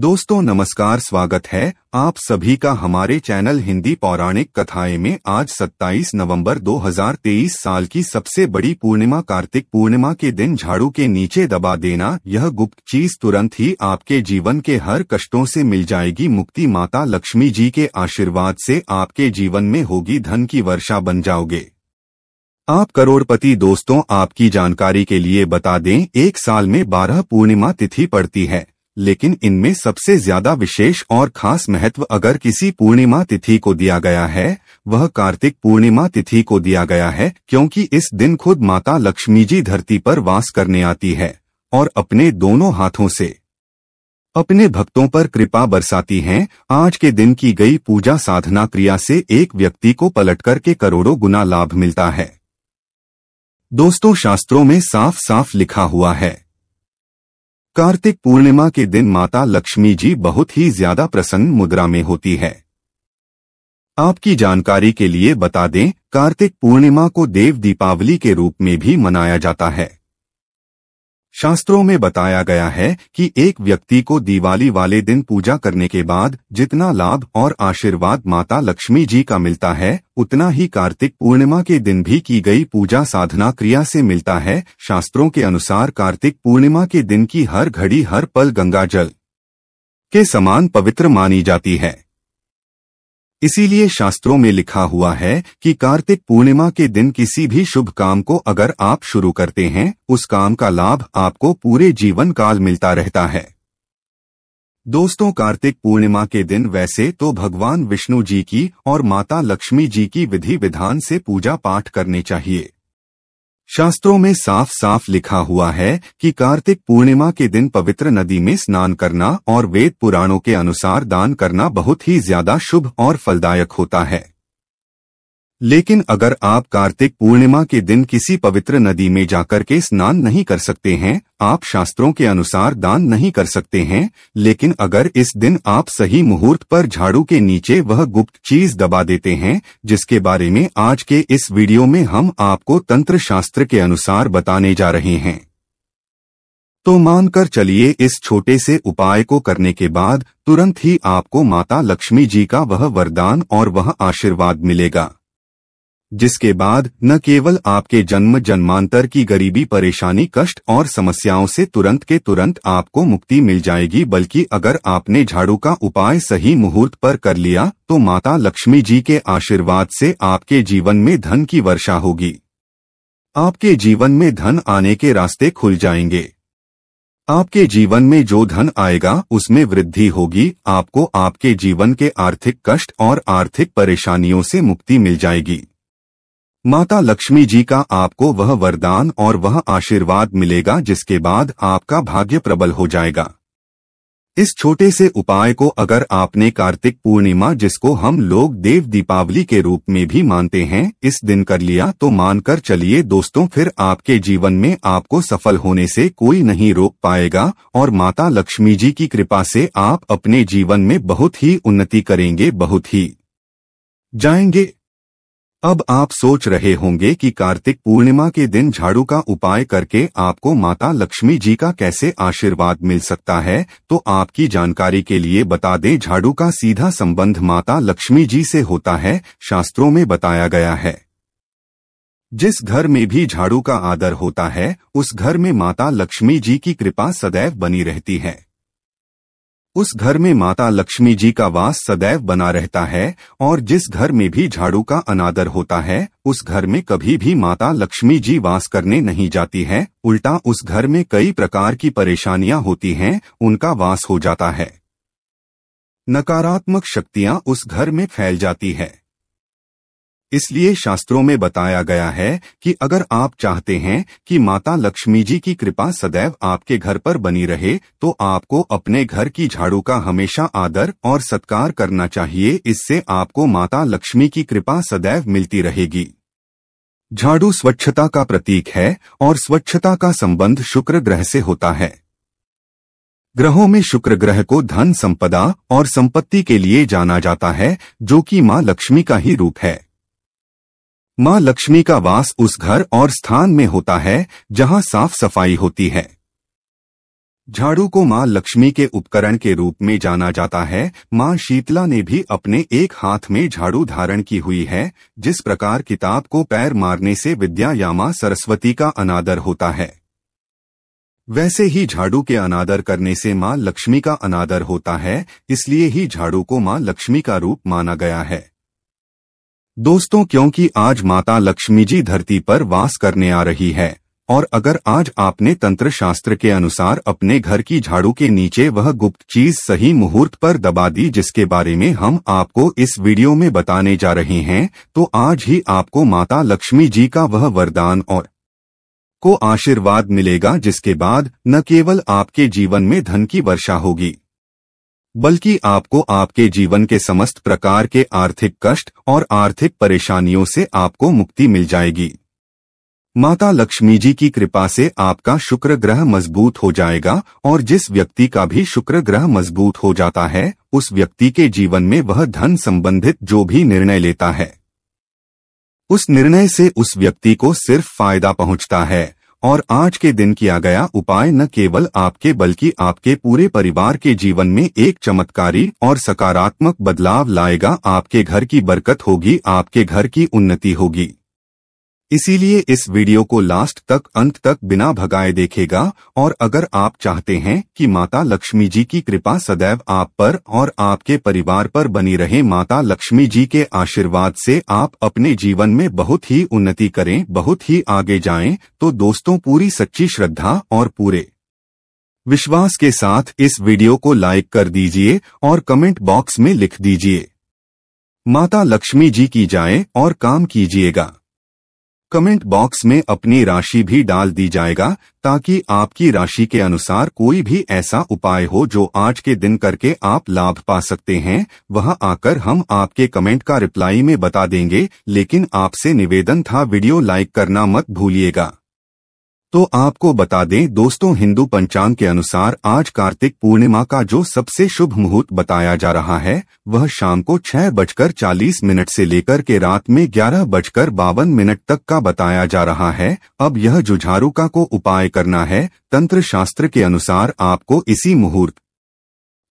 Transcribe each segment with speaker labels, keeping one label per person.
Speaker 1: दोस्तों नमस्कार स्वागत है आप सभी का हमारे चैनल हिंदी पौराणिक कथाएं में आज 27 नवंबर 2023 साल की सबसे बड़ी पूर्णिमा कार्तिक पूर्णिमा के दिन झाड़ू के नीचे दबा देना यह गुप्त चीज तुरंत ही आपके जीवन के हर कष्टों से मिल जाएगी मुक्ति माता लक्ष्मी जी के आशीर्वाद से आपके जीवन में होगी धन की वर्षा बन जाओगे आप करोड़पति दोस्तों आपकी जानकारी के लिए बता दें एक साल में बारह पूर्णिमा तिथि पड़ती है लेकिन इनमें सबसे ज्यादा विशेष और खास महत्व अगर किसी पूर्णिमा तिथि को दिया गया है वह कार्तिक पूर्णिमा तिथि को दिया गया है क्योंकि इस दिन खुद माता लक्ष्मी जी धरती पर वास करने आती है और अपने दोनों हाथों से अपने भक्तों पर कृपा बरसाती हैं आज के दिन की गई पूजा साधना क्रिया से एक व्यक्ति को पलटकर के करोड़ों गुना लाभ मिलता है दोस्तों शास्त्रों में साफ साफ लिखा हुआ है कार्तिक पूर्णिमा के दिन माता लक्ष्मी जी बहुत ही ज्यादा प्रसन्न मुद्रा में होती है आपकी जानकारी के लिए बता दें कार्तिक पूर्णिमा को देव दीपावली के रूप में भी मनाया जाता है शास्त्रों में बताया गया है कि एक व्यक्ति को दिवाली वाले दिन पूजा करने के बाद जितना लाभ और आशीर्वाद माता लक्ष्मी जी का मिलता है उतना ही कार्तिक पूर्णिमा के दिन भी की गई पूजा साधना क्रिया से मिलता है शास्त्रों के अनुसार कार्तिक पूर्णिमा के दिन की हर घड़ी हर पल गंगा जल के समान पवित्र मानी जाती है इसीलिए शास्त्रों में लिखा हुआ है कि कार्तिक पूर्णिमा के दिन किसी भी शुभ काम को अगर आप शुरू करते हैं उस काम का लाभ आपको पूरे जीवन काल मिलता रहता है दोस्तों कार्तिक पूर्णिमा के दिन वैसे तो भगवान विष्णु जी की और माता लक्ष्मी जी की विधि विधान से पूजा पाठ करनी चाहिए शास्त्रों में साफ साफ लिखा हुआ है कि कार्तिक पूर्णिमा के दिन पवित्र नदी में स्नान करना और वेद पुराणों के अनुसार दान करना बहुत ही ज्यादा शुभ और फलदायक होता है लेकिन अगर आप कार्तिक पूर्णिमा के दिन किसी पवित्र नदी में जाकर के स्नान नहीं कर सकते हैं आप शास्त्रों के अनुसार दान नहीं कर सकते हैं लेकिन अगर इस दिन आप सही मुहूर्त पर झाड़ू के नीचे वह गुप्त चीज दबा देते हैं जिसके बारे में आज के इस वीडियो में हम आपको तंत्र शास्त्र के अनुसार बताने जा रहे हैं तो मानकर चलिए इस छोटे से उपाय को करने के बाद तुरंत ही आपको माता लक्ष्मी जी का वह वरदान और वह आशीर्वाद मिलेगा जिसके बाद न केवल आपके जन्म जन्मांतर की गरीबी परेशानी कष्ट और समस्याओं से तुरंत के तुरंत आपको मुक्ति मिल जाएगी बल्कि अगर आपने झाड़ू का उपाय सही मुहूर्त पर कर लिया तो माता लक्ष्मी जी के आशीर्वाद से आपके जीवन में धन की वर्षा होगी आपके जीवन में धन आने के रास्ते खुल जाएंगे आपके जीवन में जो धन आएगा उसमें वृद्धि होगी आपको आपके जीवन के आर्थिक कष्ट और आर्थिक परेशानियों से मुक्ति मिल जाएगी माता लक्ष्मी जी का आपको वह वरदान और वह आशीर्वाद मिलेगा जिसके बाद आपका भाग्य प्रबल हो जाएगा इस छोटे से उपाय को अगर आपने कार्तिक पूर्णिमा जिसको हम लोग देव दीपावली के रूप में भी मानते हैं इस दिन कर लिया तो मानकर चलिए दोस्तों फिर आपके जीवन में आपको सफल होने से कोई नहीं रोक पाएगा और माता लक्ष्मी जी की कृपा से आप अपने जीवन में बहुत ही उन्नति करेंगे बहुत ही जाएंगे अब आप सोच रहे होंगे कि कार्तिक पूर्णिमा के दिन झाड़ू का उपाय करके आपको माता लक्ष्मी जी का कैसे आशीर्वाद मिल सकता है तो आपकी जानकारी के लिए बता दें झाड़ू का सीधा संबंध माता लक्ष्मी जी से होता है शास्त्रों में बताया गया है जिस घर में भी झाड़ू का आदर होता है उस घर में माता लक्ष्मी जी की कृपा सदैव बनी रहती है उस घर में माता लक्ष्मी जी का वास सदैव बना रहता है और जिस घर में भी झाड़ू का अनादर होता है उस घर में कभी भी माता लक्ष्मी जी वास करने नहीं जाती है उल्टा उस घर में कई प्रकार की परेशानियां होती हैं उनका वास हो जाता है नकारात्मक शक्तियां उस घर में फैल जाती है इसलिए शास्त्रों में बताया गया है कि अगर आप चाहते हैं कि माता लक्ष्मी जी की कृपा सदैव आपके घर पर बनी रहे तो आपको अपने घर की झाड़ू का हमेशा आदर और सत्कार करना चाहिए इससे आपको माता लक्ष्मी की कृपा सदैव मिलती रहेगी झाड़ू स्वच्छता का प्रतीक है और स्वच्छता का संबंध शुक्र ग्रह से होता है ग्रहों में शुक्र ग्रह को धन संपदा और संपत्ति के लिए जाना जाता है जो कि मां लक्ष्मी का ही रूप है माँ लक्ष्मी का वास उस घर और स्थान में होता है जहाँ साफ सफाई होती है झाड़ू को माँ लक्ष्मी के उपकरण के रूप में जाना जाता है माँ शीतला ने भी अपने एक हाथ में झाड़ू धारण की हुई है जिस प्रकार किताब को पैर मारने से विद्या या माँ सरस्वती का अनादर होता है वैसे ही झाड़ू के अनादर करने से माँ लक्ष्मी का अनादर होता है इसलिए ही झाड़ू को माँ लक्ष्मी का रूप माना गया है दोस्तों क्योंकि आज माता लक्ष्मी जी धरती पर वास करने आ रही है और अगर आज आपने तंत्र शास्त्र के अनुसार अपने घर की झाड़ू के नीचे वह गुप्त चीज सही मुहूर्त पर दबा दी जिसके बारे में हम आपको इस वीडियो में बताने जा रहे हैं तो आज ही आपको माता लक्ष्मी जी का वह वरदान और को आशीर्वाद मिलेगा जिसके बाद न केवल आपके जीवन में धन की वर्षा होगी बल्कि आपको आपके जीवन के समस्त प्रकार के आर्थिक कष्ट और आर्थिक परेशानियों से आपको मुक्ति मिल जाएगी माता लक्ष्मी जी की कृपा से आपका शुक्र ग्रह मजबूत हो जाएगा और जिस व्यक्ति का भी शुक्र ग्रह मजबूत हो जाता है उस व्यक्ति के जीवन में वह धन संबंधित जो भी निर्णय लेता है उस निर्णय से उस व्यक्ति को सिर्फ फायदा पहुंचता है और आज के दिन किया गया उपाय न केवल आपके बल्कि आपके पूरे परिवार के जीवन में एक चमत्कारी और सकारात्मक बदलाव लाएगा आपके घर की बरकत होगी आपके घर की उन्नति होगी इसीलिए इस वीडियो को लास्ट तक अंत तक बिना भगाए देखेगा और अगर आप चाहते हैं कि माता लक्ष्मी जी की कृपा सदैव आप पर और आपके परिवार पर बनी रहे माता लक्ष्मी जी के आशीर्वाद से आप अपने जीवन में बहुत ही उन्नति करें बहुत ही आगे जाएं, तो दोस्तों पूरी सच्ची श्रद्धा और पूरे विश्वास के साथ इस वीडियो को लाइक कर दीजिए और कमेंट बॉक्स में लिख दीजिए माता लक्ष्मी जी की जाए और काम कीजिएगा कमेंट बॉक्स में अपनी राशि भी डाल दी जाएगा ताकि आपकी राशि के अनुसार कोई भी ऐसा उपाय हो जो आज के दिन करके आप लाभ पा सकते हैं वह आकर हम आपके कमेंट का रिप्लाई में बता देंगे लेकिन आपसे निवेदन था वीडियो लाइक करना मत भूलिएगा तो आपको बता दें दोस्तों हिंदू पंचांग के अनुसार आज कार्तिक पूर्णिमा का जो सबसे शुभ मुहूर्त बताया जा रहा है वह शाम को छह बजकर चालीस मिनट से लेकर के रात में ग्यारह बजकर बावन मिनट तक का बताया जा रहा है अब यह जुझारू का को उपाय करना है तंत्र शास्त्र के अनुसार आपको इसी मुहूर्त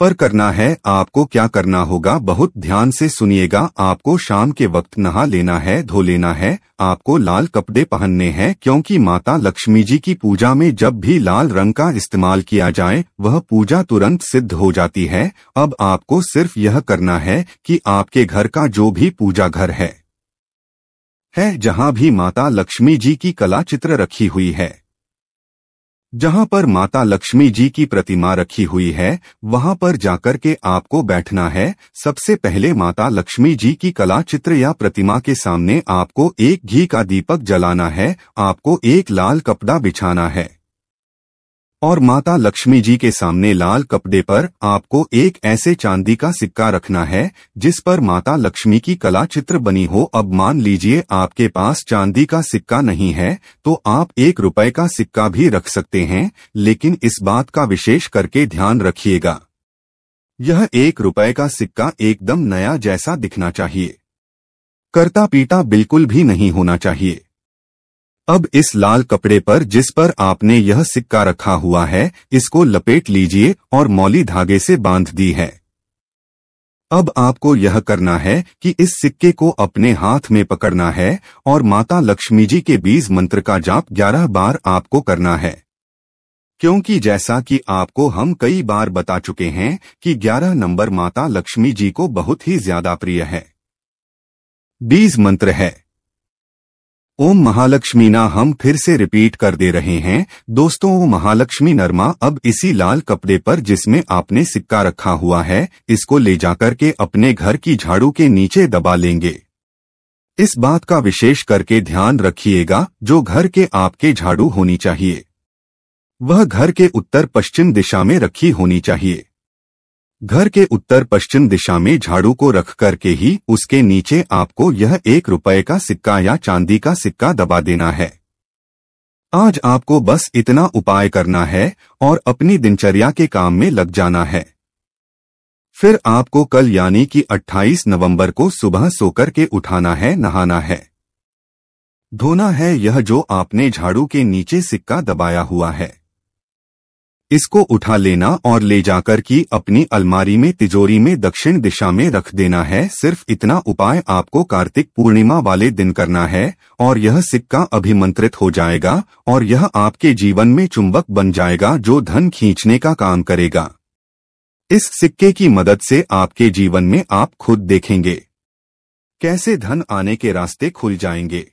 Speaker 1: पर करना है आपको क्या करना होगा बहुत ध्यान से सुनिएगा आपको शाम के वक्त नहा लेना है धो लेना है आपको लाल कपड़े पहनने हैं क्योंकि माता लक्ष्मी जी की पूजा में जब भी लाल रंग का इस्तेमाल किया जाए वह पूजा तुरंत सिद्ध हो जाती है अब आपको सिर्फ यह करना है कि आपके घर का जो भी पूजा घर है, है जहाँ भी माता लक्ष्मी जी की कला चित्र रखी हुई है जहां पर माता लक्ष्मी जी की प्रतिमा रखी हुई है वहां पर जाकर के आपको बैठना है सबसे पहले माता लक्ष्मी जी की कला चित्र या प्रतिमा के सामने आपको एक घी का दीपक जलाना है आपको एक लाल कपड़ा बिछाना है और माता लक्ष्मी जी के सामने लाल कपड़े पर आपको एक ऐसे चांदी का सिक्का रखना है जिस पर माता लक्ष्मी की कला चित्र बनी हो अब मान लीजिए आपके पास चांदी का सिक्का नहीं है तो आप एक रुपए का सिक्का भी रख सकते हैं लेकिन इस बात का विशेष करके ध्यान रखिएगा यह एक रुपए का सिक्का एकदम नया जैसा दिखना चाहिए करता पीटा बिल्कुल भी नहीं होना चाहिए अब इस लाल कपड़े पर जिस पर आपने यह सिक्का रखा हुआ है इसको लपेट लीजिए और मौली धागे से बांध दी है अब आपको यह करना है कि इस सिक्के को अपने हाथ में पकड़ना है और माता लक्ष्मी जी के बीज मंत्र का जाप ग्यारह बार आपको करना है क्योंकि जैसा कि आपको हम कई बार बता चुके हैं कि 11 नंबर माता लक्ष्मी जी को बहुत ही ज्यादा प्रिय है बीज मंत्र है ओम महालक्ष्मी ना हम फिर से रिपीट कर दे रहे हैं दोस्तों ओम महालक्ष्मी नरमा अब इसी लाल कपड़े पर जिसमें आपने सिक्का रखा हुआ है इसको ले जाकर के अपने घर की झाड़ू के नीचे दबा लेंगे इस बात का विशेष करके ध्यान रखिएगा जो घर के आपके झाड़ू होनी चाहिए वह घर के उत्तर पश्चिम दिशा में रखी होनी चाहिए घर के उत्तर पश्चिम दिशा में झाड़ू को रख करके ही उसके नीचे आपको यह एक रुपए का सिक्का या चांदी का सिक्का दबा देना है आज आपको बस इतना उपाय करना है और अपनी दिनचर्या के काम में लग जाना है फिर आपको कल यानी कि 28 नवंबर को सुबह सोकर के उठाना है नहाना है धोना है यह जो आपने झाड़ू के नीचे सिक्का दबाया हुआ है इसको उठा लेना और ले जाकर की अपनी अलमारी में तिजोरी में दक्षिण दिशा में रख देना है सिर्फ इतना उपाय आपको कार्तिक पूर्णिमा वाले दिन करना है और यह सिक्का अभिमंत्रित हो जाएगा और यह आपके जीवन में चुंबक बन जाएगा जो धन खींचने का काम करेगा इस सिक्के की मदद से आपके जीवन में आप खुद देखेंगे कैसे धन आने के रास्ते खुल जाएंगे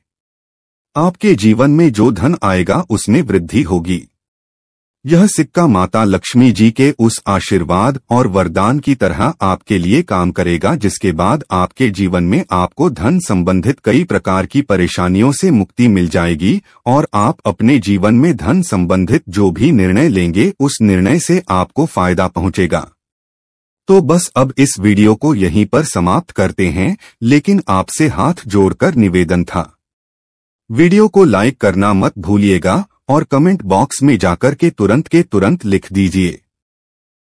Speaker 1: आपके जीवन में जो धन आएगा उसमें वृद्धि होगी यह सिक्का माता लक्ष्मी जी के उस आशीर्वाद और वरदान की तरह आपके लिए काम करेगा जिसके बाद आपके जीवन में आपको धन संबंधित कई प्रकार की परेशानियों से मुक्ति मिल जाएगी और आप अपने जीवन में धन संबंधित जो भी निर्णय लेंगे उस निर्णय से आपको फायदा पहुंचेगा तो बस अब इस वीडियो को यहीं पर समाप्त करते हैं लेकिन आपसे हाथ जोड़कर निवेदन था वीडियो को लाइक करना मत भूलिएगा और कमेंट बॉक्स में जाकर के तुरंत के तुरंत लिख दीजिए